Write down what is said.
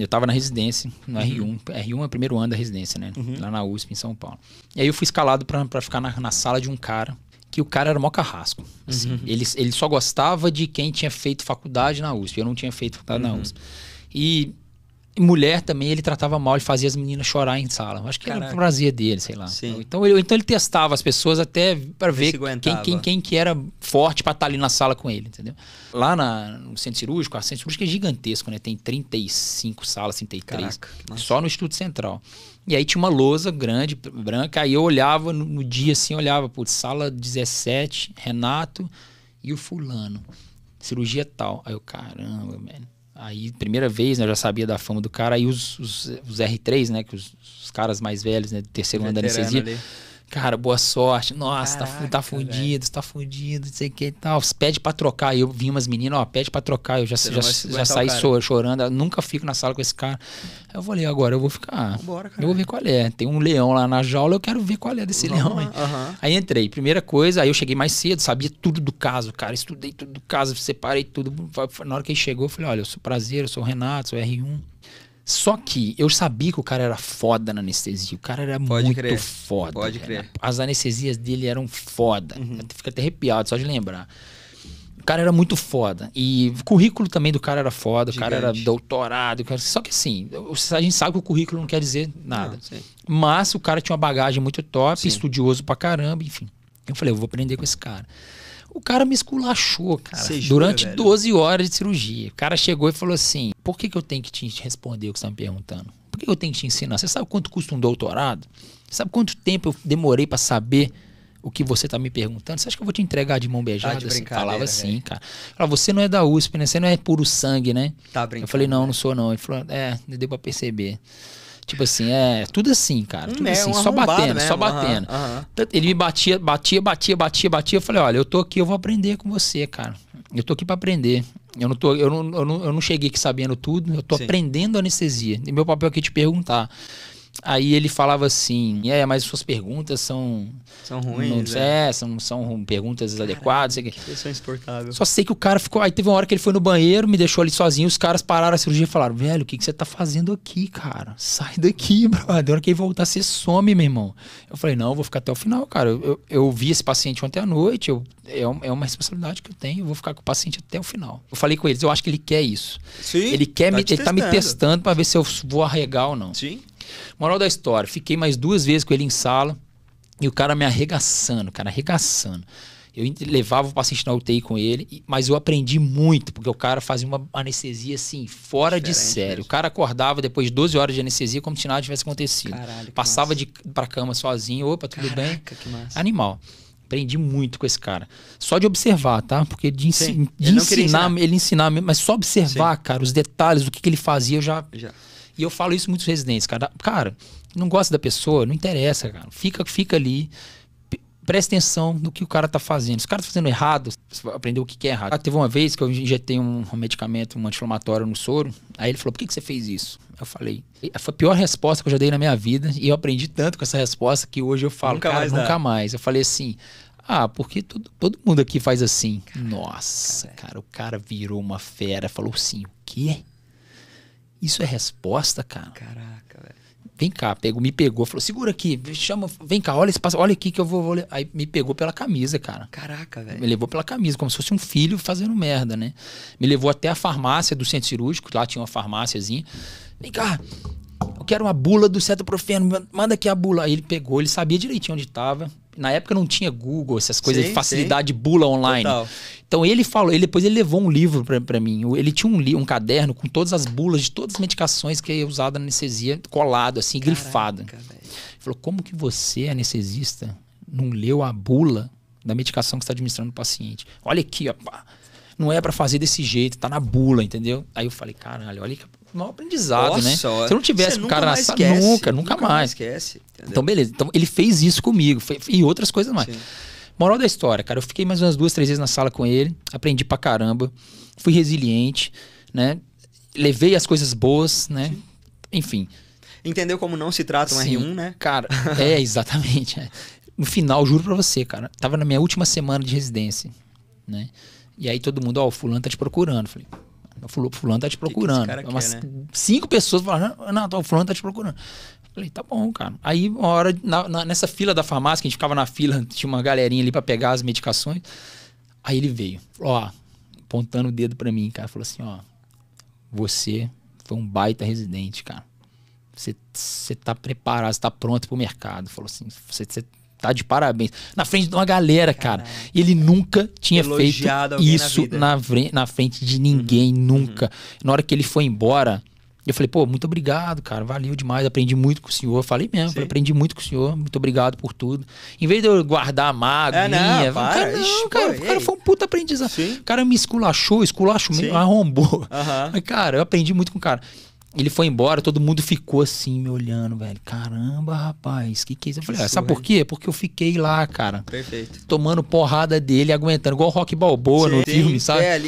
eu tava na residência, no uhum. R1. R1 é o primeiro ano da residência, né? Uhum. Lá na USP, em São Paulo. E aí eu fui escalado para ficar na, na sala de um cara que o cara era mó carrasco. Assim. Uhum. Ele, ele só gostava de quem tinha feito faculdade na USP. Eu não tinha feito faculdade uhum. na USP. E mulher também ele tratava mal, ele fazia as meninas chorar em sala. Acho que Caraca. era prazer dele, sei lá. Sim. Então, ele, então ele testava as pessoas até para ver quem, quem, quem que era forte para estar tá ali na sala com ele, entendeu? Lá na, no centro cirúrgico, a centro cirúrgico é gigantesco, né? Tem 35 salas, 33. Caraca, só no estudo central. E aí tinha uma lousa grande, branca, aí eu olhava no, no dia assim, olhava, por sala 17, Renato e o fulano. Cirurgia tal. Aí eu, caramba, velho Aí, primeira vez, né, eu já sabia da fama do cara. Aí os, os, os R3, né? Que os, os caras mais velhos, né? terceiro ano da anestesia. Ali Cara, boa sorte. Nossa, tá tá Caraca, tá, fundido, velho. tá fundido, não sei o que e tal. Pede pra trocar. Eu vi umas meninas, ó, pede pra trocar. Eu já, já, já saí chorando. Eu nunca fico na sala com esse cara. Eu falei, agora eu vou ficar. Bora, cara. Eu vou ver qual é. Tem um leão lá na jaula, eu quero ver qual é desse leão. Aí. Uhum. aí entrei. Primeira coisa, aí eu cheguei mais cedo, sabia tudo do caso, cara. Estudei tudo do caso, separei tudo. Na hora que ele chegou, eu falei, olha, eu sou prazer, eu sou o Renato, sou R1. Só que eu sabia que o cara era foda na anestesia. O cara era Pode muito crer. foda. Pode crer. As anestesias dele eram foda. Uhum. Fica até arrepiado só de lembrar. O cara era muito foda. E o currículo também do cara era foda. Gigante. O cara era doutorado. Cara... Só que assim, a gente sabe que o currículo não quer dizer nada. Não, Mas o cara tinha uma bagagem muito top, sim. estudioso pra caramba, enfim. Eu falei, eu vou aprender com esse cara. O cara me esculachou, cara, durante jura, 12 horas de cirurgia. O cara chegou e falou assim: por que, que eu tenho que te responder o que você está me perguntando? Por que eu tenho que te ensinar? Você sabe quanto custa um doutorado? Você sabe quanto tempo eu demorei para saber o que você está me perguntando? Você acha que eu vou te entregar de mão beijada? Tá de assim? Falava assim, cara. Falava, você não é da USP, né? Você não é puro sangue, né? Tá brincando. Eu falei, não, né? não sou não. Ele falou, é, deu para perceber. Tipo assim, é tudo assim, cara. Tudo é, assim, um só batendo, mesmo, só batendo. Uhum, uhum. Ele me batia, batia, batia, batia, batia. Eu falei, olha, eu tô aqui, eu vou aprender com você, cara. Eu tô aqui para aprender. Eu não, tô, eu, não, eu, não, eu não cheguei aqui sabendo tudo, eu tô Sim. aprendendo anestesia. E meu papel aqui é te perguntar. Aí ele falava assim: é, mas suas perguntas são. São ruins. Não, é, é são, são perguntas Caraca, adequadas. que. pessoa insuportável. Só sei que o cara ficou. Aí teve uma hora que ele foi no banheiro, me deixou ali sozinho, os caras pararam a cirurgia e falaram: velho, o que, que você tá fazendo aqui, cara? Sai daqui, brother. Da hora que ele voltar, você some, meu irmão. Eu falei: não, eu vou ficar até o final, cara. Eu, eu, eu vi esse paciente ontem à noite, eu, é, é uma responsabilidade que eu tenho, eu vou ficar com o paciente até o final. Eu falei com eles: eu acho que ele quer isso. Sim. Ele quer tá me, ele testando. tá me testando para ver se eu vou arregar ou não. Sim. Moral da história, fiquei mais duas vezes com ele em sala e o cara me arregaçando, cara, arregaçando. Eu levava o paciente na UTI com ele, mas eu aprendi muito, porque o cara fazia uma anestesia assim, fora Diferente de sério. Mesmo. O cara acordava depois de 12 horas de anestesia como se nada tivesse acontecido. Caralho, Passava de, pra cama sozinho, opa, tudo Caraca, bem? Que massa. Animal. Aprendi muito com esse cara. Só de observar, tá? Porque de, ensi de ensinar, ensinar, ele ensinar mesmo, mas só observar, Sim. cara, os detalhes, o que, que ele fazia, eu já. já. E eu falo isso muitos residentes, cara. Cara, não gosta da pessoa, não interessa, cara. Fica, fica ali. Presta atenção no que o cara tá fazendo. Se o cara tá fazendo errado, você vai aprender o que é errado. Ah, teve uma vez que eu injetei um, medicamento, um anti-inflamatório no soro. Aí ele falou: por que, que você fez isso? Eu falei. Foi a pior resposta que eu já dei na minha vida. E eu aprendi tanto com essa resposta que hoje eu falo, nunca cara, mais nunca dá. mais. Eu falei assim. Ah, porque todo, todo mundo aqui faz assim. Nossa, cara, cara, o cara virou uma fera. Falou sim, o quê? Isso é resposta, cara. Caraca, velho. Vem cá, pegou, me pegou, falou, segura aqui, chama, vem cá, olha esse passo, olha aqui que eu vou, vou. Aí me pegou pela camisa, cara. Caraca, velho. Me levou pela camisa, como se fosse um filho fazendo merda, né? Me levou até a farmácia do centro cirúrgico, lá tinha uma farmáciazinha. Vem cá, eu quero uma bula do cetoprofeno, manda aqui a bula. Aí ele pegou, ele sabia direitinho onde estava, na época não tinha Google, essas coisas sim, de facilidade sim. de bula online. Total. Então ele falou, ele depois ele levou um livro para mim. Ele tinha um, li, um caderno com todas as bulas de todas as medicações que é usada na anestesia, colado assim, Caraca, grifado. Ele Falou: "Como que você, anestesista, não leu a bula da medicação que está administrando o paciente? Olha aqui, ó, não é para fazer desse jeito, tá na bula, entendeu? Aí eu falei: "Caralho, olha que maior aprendizado, Nossa, né? Se eu não tivesse o cara na sala, nunca, nunca, nunca mais. mais esquece, então, beleza. Então, ele fez isso comigo e outras coisas mais. Sim. Moral da história, cara, eu fiquei mais umas duas, três vezes na sala com ele, aprendi pra caramba, fui resiliente, né? Levei as coisas boas, né? Sim. Enfim. Entendeu como não se trata um Sim, R1, né? Cara, é, exatamente. É. No final, juro pra você, cara, tava na minha última semana de residência, né? E aí todo mundo, ó, oh, o fulano tá te procurando. Falei, Fulano, fulano tá te procurando. Que que Umas quer, né? cinco pessoas falaram, ah, não, não, fulano tá te procurando. Falei, tá bom, cara. Aí, uma hora, na, na, nessa fila da farmácia, que a gente ficava na fila, tinha uma galerinha ali para pegar as medicações. Aí ele veio, ó, apontando o dedo para mim, cara. Falou assim, ó, você foi um baita residente, cara. Você, você tá preparado, você tá pronto pro mercado. Falou assim, você tá de parabéns. Na frente de uma galera, cara. Ele nunca tinha Elogiado feito isso na, na, na, frente de ninguém, uhum. nunca. Uhum. Na hora que ele foi embora, eu falei, pô, muito obrigado, cara. Valeu demais, aprendi muito com o senhor. Eu falei mesmo, falei, aprendi muito com o senhor, muito obrigado por tudo. Em vez de eu guardar a mágoa, é, minha, para, cara, não, isso, cara, pô, cara foi um puta aprendizado. Sim. O cara me esculachou, esculachou me arrombou. Uhum. Mas, cara, eu aprendi muito com o cara. Ele foi embora, todo mundo ficou assim, me olhando, velho. Caramba, rapaz, que que é isso? Eu falei, ah, sabe por quê? Porque eu fiquei lá, cara. Perfeito. Tomando porrada dele, aguentando, igual o Rock Balboa Sim, no filme, sabe? É, ali...